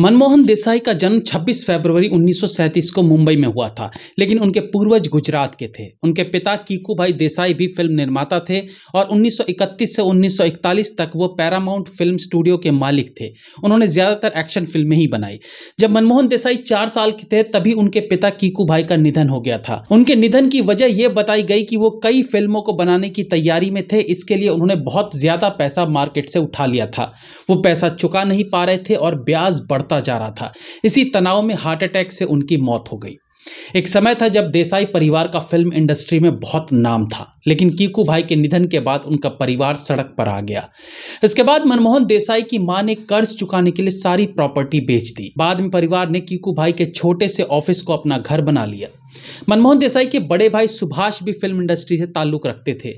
मनमोहन देसाई का जन्म 26 फरवरी 1937 को मुंबई में हुआ था लेकिन उनके पूर्वज गुजरात के थे उनके पिता कीकू भाई देसाई भी फिल्म निर्माता थे और 1931 से 1941 तक वो पैरामाउंट फिल्म स्टूडियो के मालिक थे उन्होंने ज़्यादातर एक्शन फिल्में ही बनाई जब मनमोहन देसाई चार साल के थे तभी उनके पिता कीकू भाई का निधन हो गया था उनके निधन की वजह यह बताई गई कि वो कई फिल्मों को बनाने की तैयारी में थे इसके लिए उन्होंने बहुत ज़्यादा पैसा मार्केट से उठा लिया था वो पैसा चुका नहीं पा रहे थे और ब्याज बढ़ बढ़ता जा रहा था इसी तनाव में हार्ट अटैक से उनकी मौत हो गई एक समय था जब देसाई परिवार का फिल्म इंडस्ट्री में बहुत नाम था लेकिन कीकू भाई के निधन के बाद उनका परिवार सड़क पर आ गया इसके बाद मनमोहन देसाई की मां ने कर्ज चुकाने के लिए सारी प्रॉपर्टी बेच दी बाद में परिवार ने कीकू भाई के छोटे से ऑफिस को अपना घर बना लिया मनमोहन देसाई के बड़े भाई सुभाष भी फिल्म इंडस्ट्री से ताल्लुक रखते थे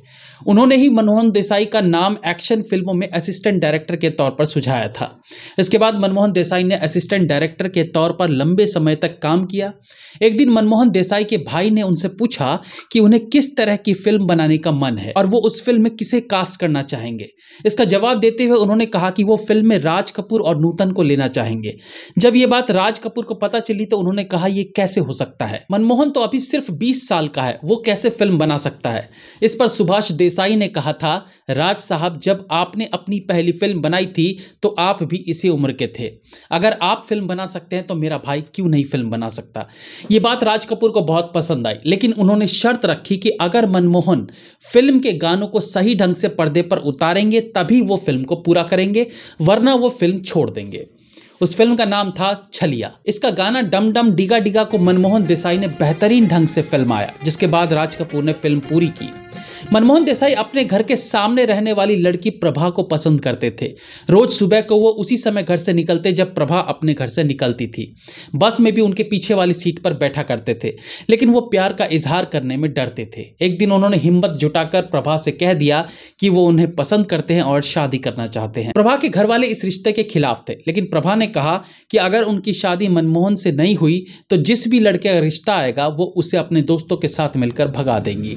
उन्होंने ही मनमोहन देसाई का नाम एक्शन फिल्मों में असिस्टेंट डायरेक्टर के तौर पर सुझाया था इसके बाद मनमोहन देसाई ने असिस्टेंट डायरेक्टर के तौर पर लंबे समय तक काम किया एक दिन मनमोहन देसाई के भाई ने उनसे पूछा कि उन्हें किस तरह की फिल्म बनाने का मन है और वो उस फिल्म में किसे कास्ट करना चाहेंगे इसका जवाब देते हुए उन्होंने कहा कि वो फिल्म में राज कपूर और नूतन को लेना चाहेंगे जब ये बात राज कपूर को पता चली तो उन्होंने कहा यह कैसे हो सकता है मनमोहन रोहन तो अभी सिर्फ 20 साल का है वो कैसे फिल्म बना सकता है इस पर सुभाष देसाई ने कहा था राज साहब जब आपने अपनी पहली फिल्म बनाई थी तो आप भी इसी उम्र के थे अगर आप फिल्म बना सकते हैं तो मेरा भाई क्यों नहीं फिल्म बना सकता ये बात राज कपूर को बहुत पसंद आई लेकिन उन्होंने शर्त रखी कि अगर मनमोहन फिल्म के गानों को सही ढंग से पर्दे पर उतारेंगे तभी वो फिल्म को पूरा करेंगे वरना वो फिल्म छोड़ देंगे उस फिल्म का नाम था छलिया इसका गाना डम डम डिगा डिगा को मनमोहन देसाई ने बेहतरीन ढंग से फिल्माया जिसके बाद राज कपूर ने फिल्म पूरी की मनमोहन देसाई अपने घर के सामने रहने वाली लड़की प्रभा को पसंद करते थे रोज सुबह को वो उसी समय घर से निकलते जब प्रभा अपने घर से निकलती थी बस में भी उनके पीछे वाली सीट पर बैठा करते थे लेकिन वो प्यार का इजहार करने में डरते थे एक दिन उन्होंने हिम्मत जुटाकर प्रभा से कह दिया कि वो उन्हें पसंद करते हैं और शादी करना चाहते हैं प्रभा के घर वाले इस रिश्ते के खिलाफ थे लेकिन प्रभा ने कहा कि अगर उनकी शादी मनमोहन से नहीं हुई तो जिस भी लड़के का रिश्ता आएगा वो उसे अपने दोस्तों के साथ मिलकर भगा देंगी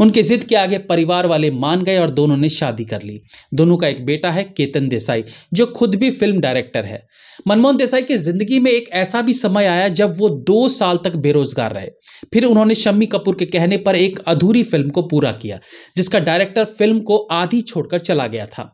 उनकी जिद वेद के आगे परिवार वाले मान गए और दोनों ने शादी कर ली दोनों का एक बेटा है केतन देसाई जो खुद भी फिल्म डायरेक्टर है मनमोहन देसाई की जिंदगी में एक ऐसा भी समय आया जब वो दो साल तक बेरोजगार रहे फिर उन्होंने शम्मी कपूर के कहने पर एक अधूरी फिल्म को पूरा किया जिसका डायरेक्टर फिल्म को आधी छोड़कर चला गया था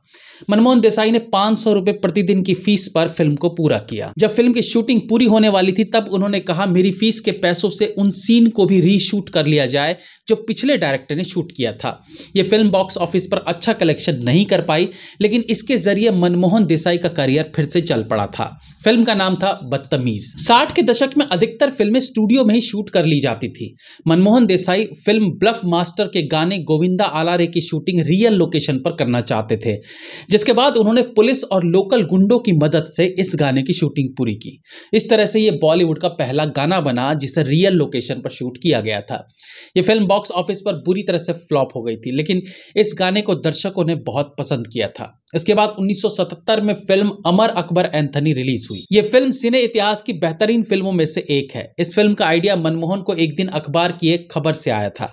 मनमोहन देसाई ने पांच सौ रुपए प्रतिदिन की फीस पर फिल्म को पूरा किया जब फिल्म की शूटिंग पूरी होने वाली थी तब उन्होंने कहा मेरी फीस के पैसों से उन सीन को भी रीशूट कर लिया जाए जो पिछले डायरेक्टर ने शूट किया था ये फिल्म बॉक्स ऑफिस पर अच्छा कलेक्शन नहीं कर पाई लेकिन इसके जरिए मनमोहन देसाई का करियर फिर से चल पड़ा था फिल्म का नाम था बदतमीज साठ के दशक में अधिकतर फिल्में स्टूडियो में ही शूट कर ली जाती थी Manmohan Desai film bluff master के गाने गोविंदा आलारे की शूटिंग रियल लोकेशन पर करना चाहते थे जिसके बाद उन्होंने पुलिस और लोकल गुंडों की मदद से इस गाने की शूटिंग पूरी की इस तरह से यह बॉलीवुड का पहला गाना बना जिसे रियल लोकेशन पर शूट किया गया था यह फिल्म बॉक्स ऑफिस पर बुरी तरह से फ्लॉप हो गई थी लेकिन इस गाने को दर्शकों ने बहुत पसंद किया था इसके बाद 1977 में film Amar Akbar Anthony release हुई ये फिल्म सिने इतिहास की बेहतरीन फिल्मों में से एक है इस फिल्म का आइडिया मनमोहन को एक दिन अखबार की एक खबर से आया था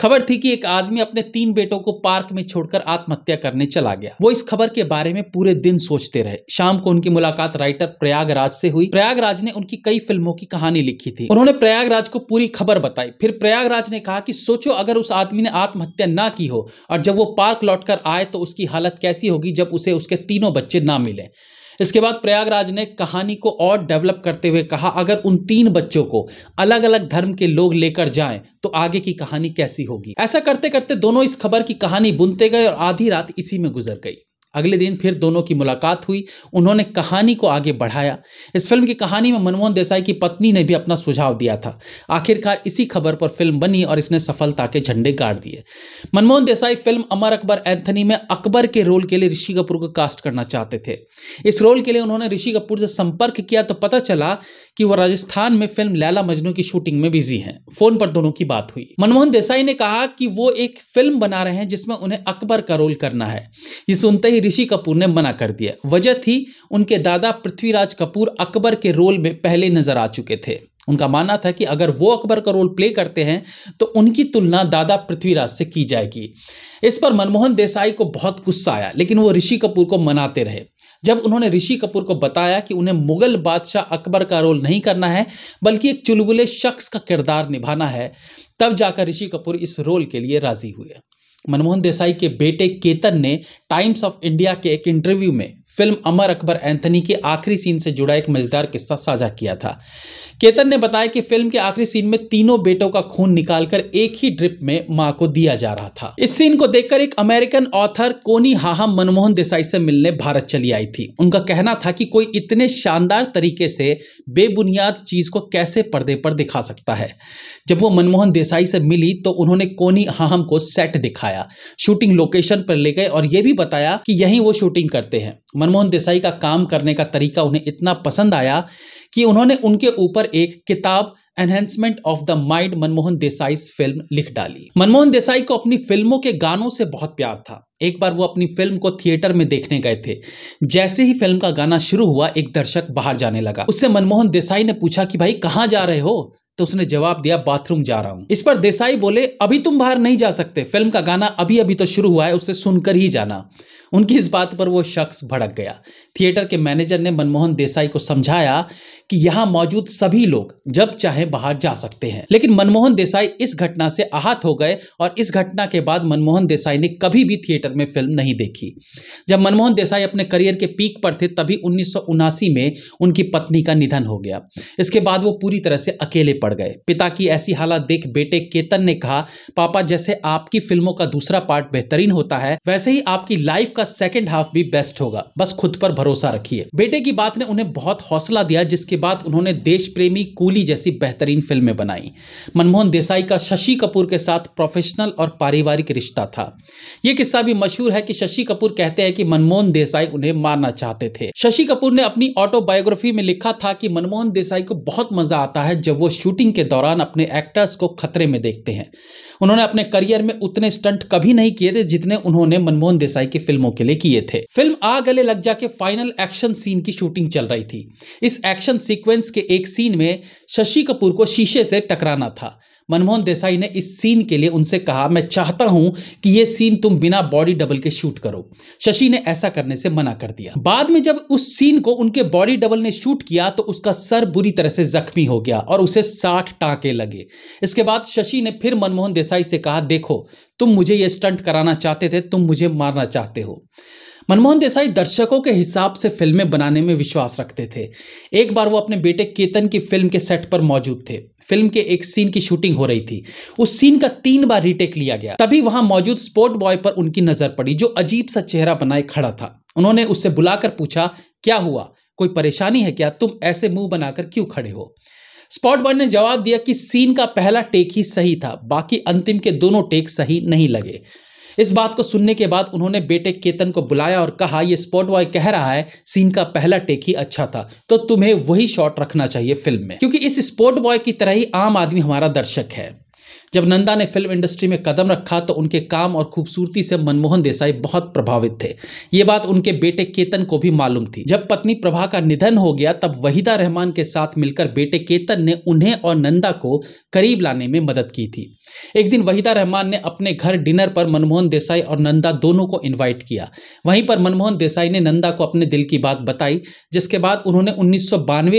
खबर थी कि एक आदमी अपने तीन बेटों को पार्क में छोड़कर आत्महत्या करने चला गया वो इस खबर के बारे में पूरे दिन सोचते रहे शाम को उनकी मुलाकात राइटर प्रयागराज से हुई प्रयागराज ने उनकी कई फिल्मों की कहानी लिखी थी उन्होंने प्रयागराज को पूरी खबर बताई फिर प्रयागराज ने कहा कि सोचो अगर उस आदमी ने आत्महत्या ना की हो और जब वो पार्क लौट आए तो उसकी हालत कैसी होगी जब उसे उसके तीनों बच्चे ना मिले इसके बाद प्रयागराज ने कहानी को और डेवलप करते हुए कहा अगर उन तीन बच्चों को अलग अलग धर्म के लोग लेकर जाएं तो आगे की कहानी कैसी होगी ऐसा करते करते दोनों इस खबर की कहानी बुनते गए और आधी रात इसी में गुजर गई अगले दिन फिर दोनों की मुलाकात हुई उन्होंने कहानी को आगे बढ़ाया इस फिल्म की कहानी में मनमोहन देसाई की पत्नी ने भी अपना सुझाव दिया था आखिरकार इसी खबर पर फिल्म बनी और इसने सफलता के झंडे गाड़ दिए मनमोहन देसाई फिल्म अमर अकबर एंथनी में अकबर के रोल के लिए ऋषि कपूर को कास्ट करना चाहते थे इस रोल के लिए उन्होंने ऋषि कपूर से संपर्क किया तो पता चला कि वह राजस्थान में फिल्म लैला मजनू की शूटिंग में बिजी हैं फोन पर दोनों की बात हुई मनमोहन देसाई ने कहा कि वो एक फिल्म बना रहे हैं जिसमें उन्हें अकबर का रोल करना है ये सुनते ही ऋषि कपूर ने मना कर दिया वजह थी उनके दादा पृथ्वीराज कपूर अकबर के रोल में पहले नजर आ चुके थे उनका मानना था कि अगर वो अकबर का रोल प्ले करते हैं तो उनकी तुलना दादा पृथ्वीराज से की जाएगी इस पर मनमोहन देसाई को बहुत गुस्सा आया लेकिन वो ऋषि कपूर को मनाते रहे जब उन्होंने ऋषि कपूर को बताया कि उन्हें मुगल बादशाह अकबर का रोल नहीं करना है बल्कि एक चुलबुले शख्स का किरदार निभाना है तब जाकर ऋषि कपूर इस रोल के लिए राजी हुए मनमोहन देसाई के बेटे केतन ने टाइम्स ऑफ इंडिया के एक इंटरव्यू में फिल्म अमर अकबर एंथनी के आखिरी सीन से जुड़ा एक मज़ेदार किस्सा साझा किया था केतन ने बताया कि फिल्म के आखिरी सीन में तीनों बेटों का खून निकालकर एक ही ड्रिप में मां को दिया जा रहा था इस सीन को देखकर एक अमेरिकन ऑथर कोनी हाहा मनमोहन देसाई से मिलने भारत चली आई थी उनका कहना था कि कोई इतने शानदार तरीके से बेबुनियाद चीज को कैसे पर्दे पर दिखा सकता है जब वो मनमोहन देसाई से मिली तो उन्होंने कोनी हाहम को सेट दिखाया शूटिंग लोकेशन पर ले गए और यह भी बताया कि यही वो शूटिंग करते हैं मनमोहन देसाई का काम करने का तरीका उन्हें इतना पसंद आया कि उन्होंने उनके ऊपर एक किताब enhancement of the mind Manmohan Desai film लिख डाली मनमोहन देसाई को अपनी फिल्मों के गानों से बहुत प्यार था एक बार वो अपनी फिल्म को थिएटर में देखने गए थे जैसे ही फिल्म का गाना शुरू हुआ एक दर्शक बाहर जाने लगा उससे मनमोहन देसाई ने पूछा कि भाई कहाँ जा रहे हो तो उसने जवाब दिया बाथरूम जा रहा हूं इस पर देसाई बोले अभी तुम बाहर नहीं जा सकते फिल्म का गाना अभी अभी तो शुरू हुआ है उसे सुनकर ही जाना उनकी इस बात पर वो शख्स भड़क गया थिएटर के मैनेजर ने मनमोहन देसाई को समझाया कि यहाँ मौजूद सभी लोग जब चाहे बाहर जा सकते हैं लेकिन मनमोहन देसाई इस घटना से आहत हो गए और इस घटना के बाद मनमोहन देसाई ने कभी भी थिएटर में फिल्म नहीं देखी जब मनमोहन देसाई अपने करियर के पीक पर थे तभी उन्नीस में उनकी पत्नी का निधन हो गया इसके बाद वो पूरी तरह से अकेले पड़ गए पिता की ऐसी हालत देख बेटे केतन ने कहा पापा जैसे आपकी फिल्मों का दूसरा पार्ट बेहतरीन होता है वैसे ही आपकी लाइफ आपका सेकेंड हाफ भी बेस्ट होगा बस खुद पर भरोसा रखिए बेटे की बात ने उन्हें बहुत हौसला दिया जिसके बाद उन्होंने देश प्रेमी कूली जैसी बेहतरीन फिल्में बनाई मनमोहन देसाई का शशि कपूर के साथ प्रोफेशनल और पारिवारिक रिश्ता था यह किस्सा भी मशहूर है कि शशि कपूर कहते हैं कि मनमोहन देसाई उन्हें मारना चाहते थे शशि कपूर ने अपनी ऑटोबायोग्राफी में लिखा था कि मनमोहन देसाई को बहुत मजा आता है जब वो शूटिंग के दौरान अपने एक्टर्स को खतरे में देखते हैं उन्होंने अपने करियर में उतने स्टंट कभी नहीं किए थे जितने उन्होंने मनमोहन देसाई की फिल्मों फिल्मों के लिए किए थे फिल्म आ गले लग जा के फाइनल एक्शन सीन की शूटिंग चल रही थी इस एक्शन सीक्वेंस के एक सीन में शशि कपूर को शीशे से टकराना था मनमोहन देसाई ने इस सीन के लिए उनसे कहा मैं चाहता हूं कि ये सीन तुम बिना बॉडी डबल के शूट करो शशि ने ऐसा करने से मना कर दिया बाद में जब उस सीन को उनके बॉडी डबल ने शूट किया तो उसका सर बुरी तरह से जख्मी हो गया और उसे साठ टाके लगे इसके बाद शशि ने फिर मनमोहन देसाई से कहा देखो तुम मुझे ये स्टंट कराना चाहते थे तुम मुझे मारना चाहते हो मनमोहन देसाई दर्शकों के हिसाब से फिल्में बनाने में विश्वास रखते थे एक बार वो अपने बेटे केतन की फिल्म के सेट पर मौजूद थे फिल्म के एक सीन की शूटिंग हो रही थी उस सीन का तीन बार रीटेक लिया गया तभी वहां मौजूद स्पोर्ट बॉय पर उनकी नजर पड़ी जो अजीब सा चेहरा बनाए खड़ा था उन्होंने उससे बुलाकर पूछा क्या हुआ कोई परेशानी है क्या तुम ऐसे मुंह बनाकर क्यों खड़े हो स्पॉट बॉय ने जवाब दिया कि सीन का पहला टेक ही सही था बाकी अंतिम के दोनों टेक सही नहीं लगे इस बात को सुनने के बाद उन्होंने बेटे केतन को बुलाया और कहा यह स्पॉट बॉय कह रहा है सीन का पहला टेक ही अच्छा था तो तुम्हें वही शॉट रखना चाहिए फिल्म में क्योंकि इस स्पॉट बॉय की तरह ही आम आदमी हमारा दर्शक है जब नंदा ने फिल्म इंडस्ट्री में कदम रखा तो उनके काम और खूबसूरती से मनमोहन देसाई बहुत प्रभावित थे ये बात उनके बेटे केतन को भी मालूम थी जब पत्नी प्रभा का निधन हो गया तब वहीदा रहमान के साथ मिलकर बेटे केतन ने उन्हें और नंदा को करीब लाने में मदद की थी एक दिन वहीदा रहमान ने अपने घर डिनर पर मनमोहन देसाई और नंदा दोनों को इन्वाइट किया वहीं पर मनमोहन देसाई ने नंदा को अपने दिल की बात बताई जिसके बाद उन्होंने उन्नीस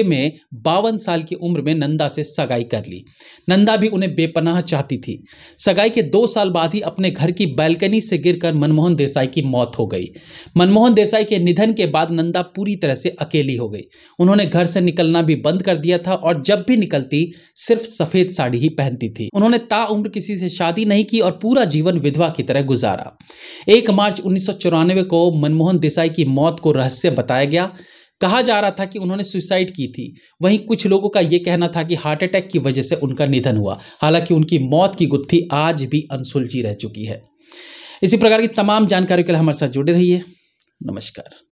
में बावन साल की उम्र में नंदा से सगाई कर ली नंदा भी उन्हें बेपनाह चाह चाहती थी सगाई के दो साल बाद ही अपने घर की बैल्कनी से गिरकर मनमोहन देसाई की मौत हो गई मनमोहन देसाई के निधन के बाद नंदा पूरी तरह से अकेली हो गई उन्होंने घर से निकलना भी बंद कर दिया था और जब भी निकलती सिर्फ सफेद साड़ी ही पहनती थी उन्होंने ताउम्र किसी से शादी नहीं की और पूरा जीवन विधवा की तरह गुजारा एक मार्च उन्नीस को मनमोहन देसाई की मौत को रहस्य बताया गया कहा जा रहा था कि उन्होंने सुसाइड की थी वहीं कुछ लोगों का यह कहना था कि हार्ट अटैक की वजह से उनका निधन हुआ हालांकि उनकी मौत की गुत्थी आज भी अनसुलझी रह चुकी है इसी प्रकार की तमाम जानकारियों के लिए हमारे साथ जुड़े रहिए नमस्कार